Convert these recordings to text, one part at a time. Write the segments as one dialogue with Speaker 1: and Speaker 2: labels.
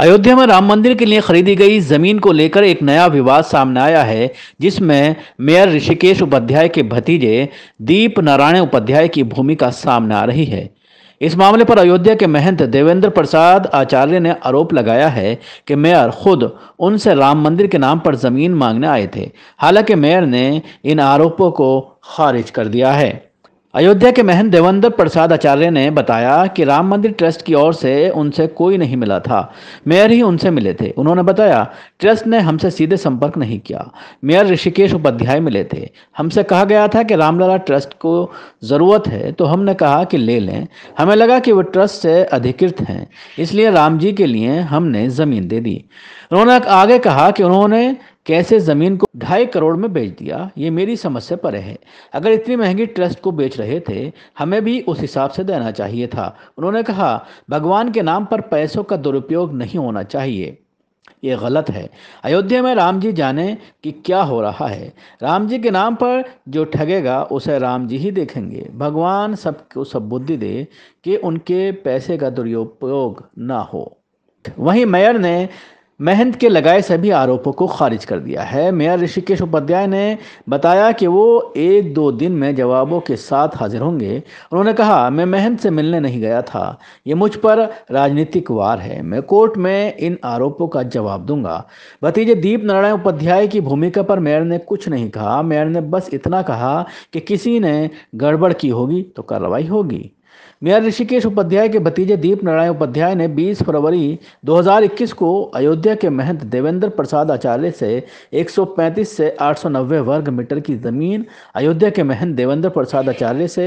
Speaker 1: अयोध्या में राम मंदिर के लिए खरीदी गई जमीन को लेकर एक नया विवाद सामने आया है जिसमें मेयर ऋषिकेश उपाध्याय के भतीजे दीप नारायण उपाध्याय की भूमिका सामने आ रही है इस मामले पर अयोध्या के महंत देवेंद्र प्रसाद आचार्य ने आरोप लगाया है कि मेयर खुद उनसे राम मंदिर के नाम पर जमीन मांगने आए थे हालांकि मेयर ने इन आरोपों को खारिज कर दिया है अयोध्या के महन देवंदर प्रसाद आचार्य ने बताया कि राम मंदिर ट्रस्ट की ओर से उनसे कोई नहीं मिला था मेयर ही उनसे मिले थे उन्होंने बताया ट्रस्ट ने हमसे सीधे संपर्क नहीं किया मेयर ऋषिकेश उपाध्याय मिले थे हमसे कहा गया था कि रामलला ट्रस्ट को ज़रूरत है तो हमने कहा कि ले लें हमें लगा कि वो ट्रस्ट से अधिकृत हैं इसलिए राम जी के लिए हमने ज़मीन दे दी उन्होंने आगे कहा कि उन्होंने कैसे जमीन को ढाई करोड़ में बेच दिया ये मेरी समझ से परे है अगर इतनी महंगी ट्रस्ट को बेच रहे थे हमें भी उस हिसाब से देना चाहिए था उन्होंने कहा भगवान के नाम पर पैसों का दुरुपयोग नहीं होना चाहिए ये गलत है अयोध्या में राम जी जाने कि क्या हो रहा है राम जी के नाम पर जो ठगेगा उसे राम जी ही देखेंगे भगवान सबको सब बुद्धि दे कि उनके पैसे का दुरुपयोग ना हो वहीं मेयर ने महंत के लगाए सभी आरोपों को खारिज कर दिया है मेयर ऋषिकेश उपाध्याय ने बताया कि वो एक दो दिन में जवाबों के साथ हाजिर होंगे उन्होंने कहा मैं महंत से मिलने नहीं गया था ये मुझ पर राजनीतिक वार है मैं कोर्ट में इन आरोपों का जवाब दूंगा भतीजे दीप नारायण उपाध्याय की भूमिका पर मेयर ने कुछ नहीं कहा मेयर ने बस इतना कहा कि किसी ने गड़बड़ की होगी तो कार्रवाई होगी मेयर ऋषिकेश उपाध्याय के भतीजे दीप नारायण उपाध्याय ने 20 फरवरी 2021 को अयोध्या के महंत देवेंद्र प्रसाद आचार्य से 135 से 890 वर्ग मीटर की जमीन अयोध्या के महंत देवेंद्र प्रसाद आचार्य से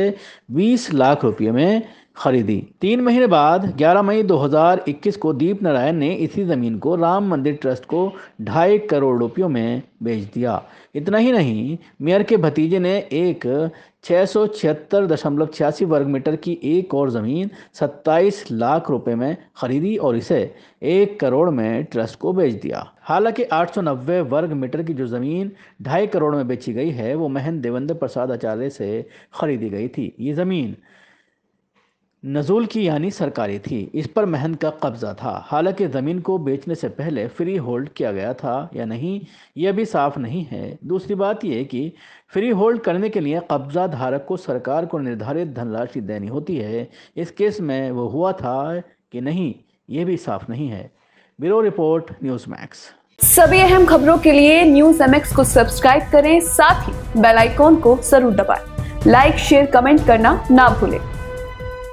Speaker 1: 20 लाख रुपये में खरीदी तीन महीने बाद 11 मई 2021 को दीप नारायण ने इसी ज़मीन को राम मंदिर ट्रस्ट को ढाई करोड़ रुपयों में बेच दिया इतना ही नहीं मेयर के भतीजे ने एक छः वर्ग मीटर की एक और ज़मीन 27 लाख रुपए में खरीदी और इसे एक करोड़ में ट्रस्ट को बेच दिया हालांकि 890 वर्ग मीटर की जो ज़मीन ढाई करोड़ में बेची गई है वो महन देवेंद्र प्रसाद आचार्य से खरीदी गई थी ये ज़मीन नजूल की यानी सरकारी थी इस पर महंत का कब्जा था हालांकि ज़मीन को बेचने से पहले फ्री होल्ड किया गया था या नहीं यह भी साफ नहीं है दूसरी बात यह कि फ्री होल्ड करने के लिए कब्जा धारक को सरकार को निर्धारित धनराशि देनी होती है इस केस में वो हुआ था कि नहीं ये भी साफ नहीं है ब्यूरो रिपोर्ट न्यूज मैक्स सभी अहम खबरों के लिए न्यूज एम को सब्सक्राइब करें साथ ही बेलाइकॉन को जरूर दबाए लाइक शेयर कमेंट करना ना भूलें